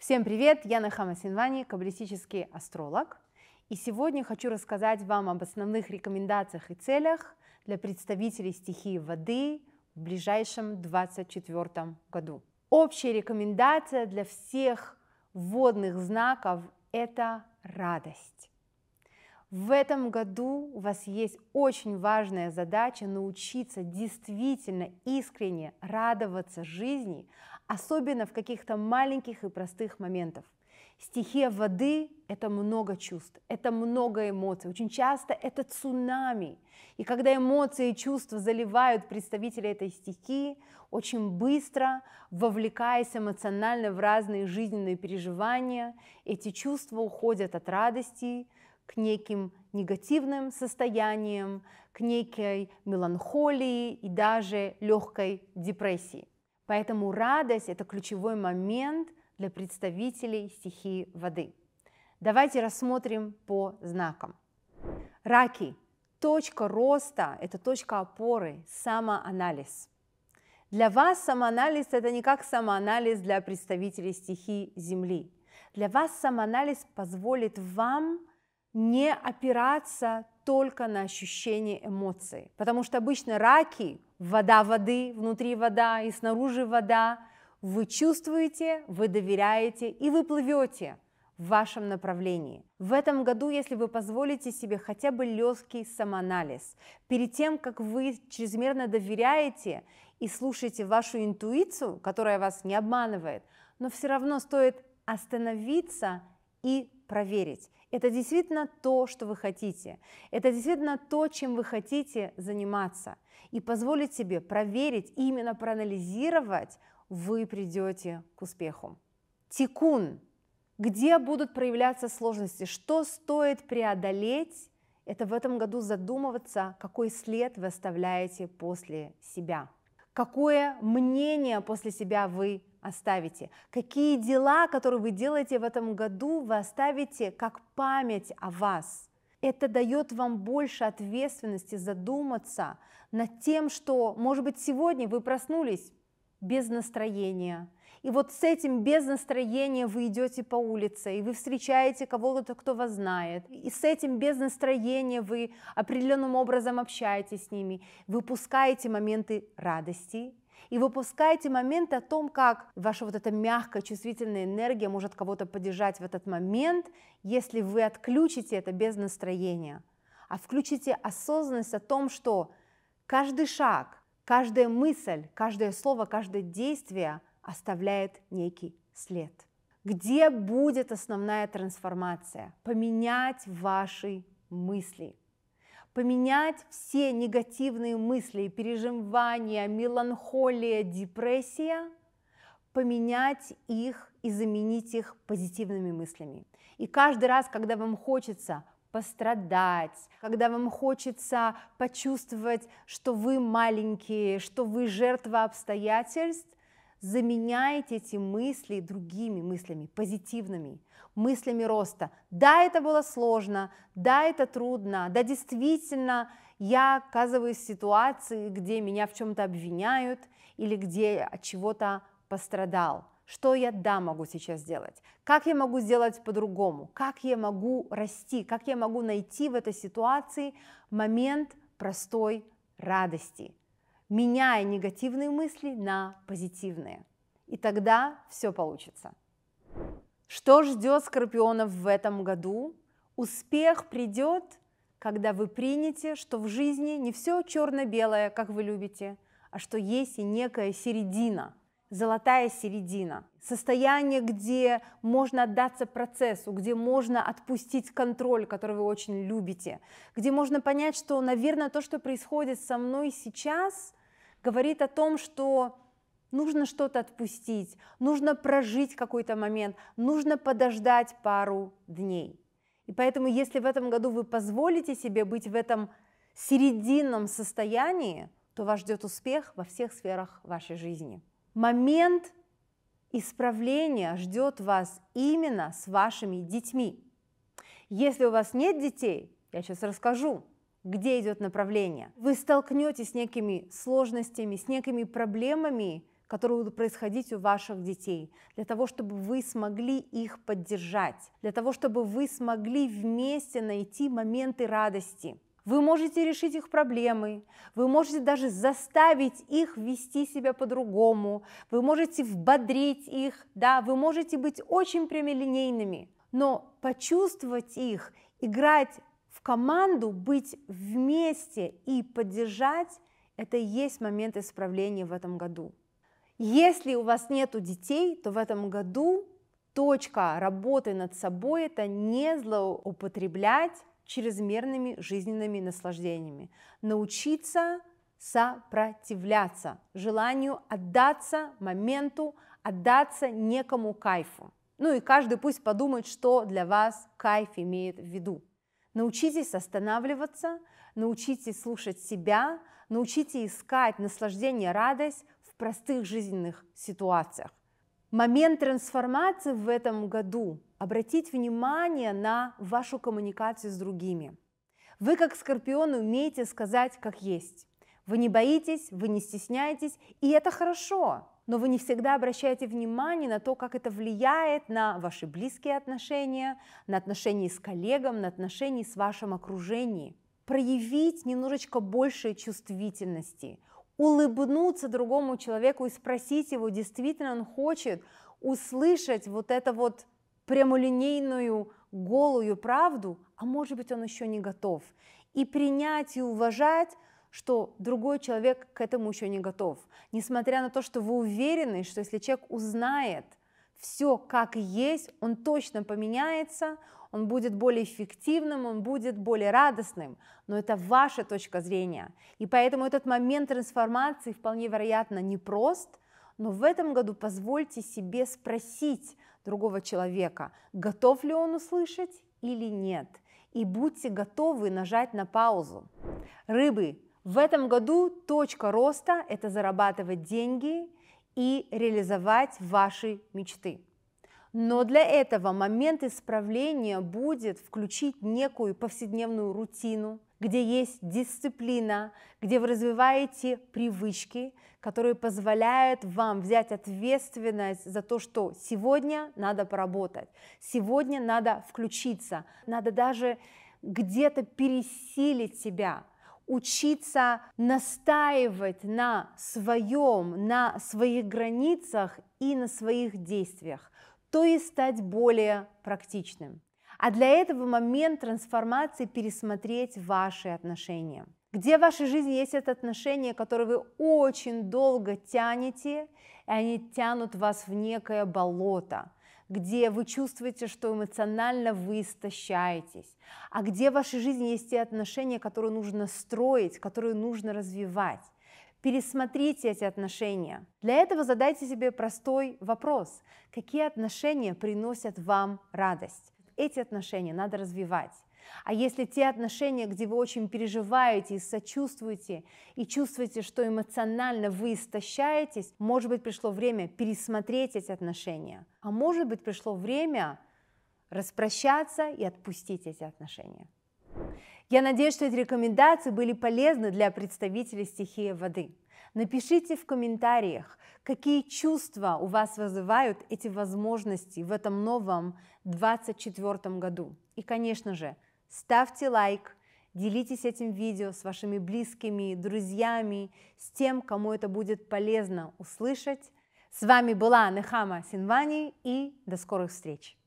Всем привет, я Нахама Синвани, каббалистический астролог. И сегодня хочу рассказать вам об основных рекомендациях и целях для представителей стихии воды в ближайшем 2024 году. Общая рекомендация для всех водных знаков – это радость. В этом году у вас есть очень важная задача научиться действительно искренне радоваться жизни, особенно в каких-то маленьких и простых моментах. Стихия воды – это много чувств, это много эмоций. Очень часто это цунами. И когда эмоции и чувства заливают представителей этой стихии, очень быстро, вовлекаясь эмоционально в разные жизненные переживания, эти чувства уходят от радости к неким негативным состояниям, к некой меланхолии и даже легкой депрессии. Поэтому радость – это ключевой момент для представителей стихии воды. Давайте рассмотрим по знакам. Раки – точка роста, это точка опоры, самоанализ. Для вас самоанализ – это не как самоанализ для представителей стихии Земли. Для вас самоанализ позволит вам не опираться только на ощущение эмоций. Потому что обычно раки, вода воды, внутри вода и снаружи вода, вы чувствуете, вы доверяете и вы плывете в вашем направлении. В этом году, если вы позволите себе хотя бы легкий самоанализ, перед тем, как вы чрезмерно доверяете и слушаете вашу интуицию, которая вас не обманывает, но все равно стоит остановиться и проверить. Это действительно то, что вы хотите. Это действительно то, чем вы хотите заниматься. И позволить себе проверить, именно проанализировать, вы придете к успеху. Тикун. Где будут проявляться сложности? Что стоит преодолеть? Это в этом году задумываться, какой след вы оставляете после себя. Какое мнение после себя вы оставите, какие дела, которые вы делаете в этом году, вы оставите как память о вас. Это дает вам больше ответственности задуматься над тем, что, может быть, сегодня вы проснулись без настроения. И вот с этим без настроения вы идете по улице, и вы встречаете кого-то, кто вас знает. И с этим без настроения вы определенным образом общаетесь с ними. Выпускаете моменты радости и выпускаете момент о том, как ваша вот эта мягкая, чувствительная энергия может кого-то поддержать в этот момент, если вы отключите это без настроения, а включите осознанность о том, что каждый шаг, каждая мысль, каждое слово, каждое действие оставляет некий след. Где будет основная трансформация? Поменять ваши мысли – поменять все негативные мысли, переживания, меланхолия, депрессия, поменять их и заменить их позитивными мыслями. И каждый раз, когда вам хочется пострадать, когда вам хочется почувствовать, что вы маленькие, что вы жертва обстоятельств, заменяйте эти мысли другими мыслями, позитивными, мыслями роста. Да, это было сложно, да, это трудно, да, действительно, я оказываюсь в ситуации, где меня в чем-то обвиняют или где от чего-то пострадал. Что я да могу сейчас сделать? Как я могу сделать по-другому? Как я могу расти? Как я могу найти в этой ситуации момент простой радости – меняя негативные мысли на позитивные. И тогда все получится. Что ждет скорпионов в этом году? Успех придет, когда вы примете, что в жизни не все черно-белое, как вы любите, а что есть и некая середина, золотая середина, состояние, где можно отдаться процессу, где можно отпустить контроль, который вы очень любите, где можно понять, что, наверное, то, что происходит со мной сейчас – говорит о том, что нужно что-то отпустить, нужно прожить какой-то момент, нужно подождать пару дней. И поэтому, если в этом году вы позволите себе быть в этом серединном состоянии, то вас ждет успех во всех сферах вашей жизни. Момент исправления ждет вас именно с вашими детьми. Если у вас нет детей, я сейчас расскажу, где идет направление. Вы столкнетесь с некими сложностями, с некими проблемами, которые будут происходить у ваших детей, для того, чтобы вы смогли их поддержать, для того, чтобы вы смогли вместе найти моменты радости. Вы можете решить их проблемы, вы можете даже заставить их вести себя по-другому, вы можете вбодрить их, да, вы можете быть очень прямолинейными, но почувствовать их, играть в команду, быть вместе и поддержать, это и есть момент исправления в этом году. Если у вас нет детей, то в этом году точка работы над собой – это не злоупотреблять чрезмерными жизненными наслаждениями, научиться сопротивляться, желанию отдаться моменту, отдаться некому кайфу. Ну и каждый пусть подумает, что для вас кайф имеет в виду. Научитесь останавливаться, научитесь слушать себя, научитесь искать наслаждение, радость в простых жизненных ситуациях. Момент трансформации в этом году – обратить внимание на вашу коммуникацию с другими. Вы, как скорпион, умеете сказать, как есть. Вы не боитесь, вы не стесняетесь, и это хорошо но вы не всегда обращаете внимание на то, как это влияет на ваши близкие отношения, на отношения с коллегам, на отношения с вашим окружением. Проявить немножечко больше чувствительности, улыбнуться другому человеку и спросить его, действительно он хочет услышать вот это вот прямолинейную голую правду, а может быть он еще не готов, и принять и уважать что другой человек к этому еще не готов. Несмотря на то, что вы уверены, что если человек узнает все как есть, он точно поменяется, он будет более эффективным, он будет более радостным, но это ваша точка зрения. И поэтому этот момент трансформации вполне вероятно непрост, но в этом году позвольте себе спросить другого человека, готов ли он услышать или нет. И будьте готовы нажать на паузу. Рыбы, в этом году точка роста – это зарабатывать деньги и реализовать ваши мечты. Но для этого момент исправления будет включить некую повседневную рутину, где есть дисциплина, где вы развиваете привычки, которые позволяют вам взять ответственность за то, что сегодня надо поработать, сегодня надо включиться, надо даже где-то пересилить себя, учиться настаивать на своем, на своих границах и на своих действиях, то есть стать более практичным. А для этого момент трансформации пересмотреть ваши отношения. Где в вашей жизни есть это отношение, которое вы очень долго тянете, и они тянут вас в некое болото – где вы чувствуете, что эмоционально вы истощаетесь, а где в вашей жизни есть те отношения, которые нужно строить, которые нужно развивать. Пересмотрите эти отношения. Для этого задайте себе простой вопрос. Какие отношения приносят вам радость? Эти отношения надо развивать. А если те отношения, где вы очень переживаете и сочувствуете, и чувствуете, что эмоционально вы истощаетесь, может быть, пришло время пересмотреть эти отношения. А может быть, пришло время распрощаться и отпустить эти отношения. Я надеюсь, что эти рекомендации были полезны для представителей стихии воды. Напишите в комментариях, какие чувства у вас вызывают эти возможности в этом новом 2024 году. И, конечно же, Ставьте лайк, делитесь этим видео с вашими близкими, друзьями, с тем, кому это будет полезно услышать. С вами была Нехама Синвани и до скорых встреч!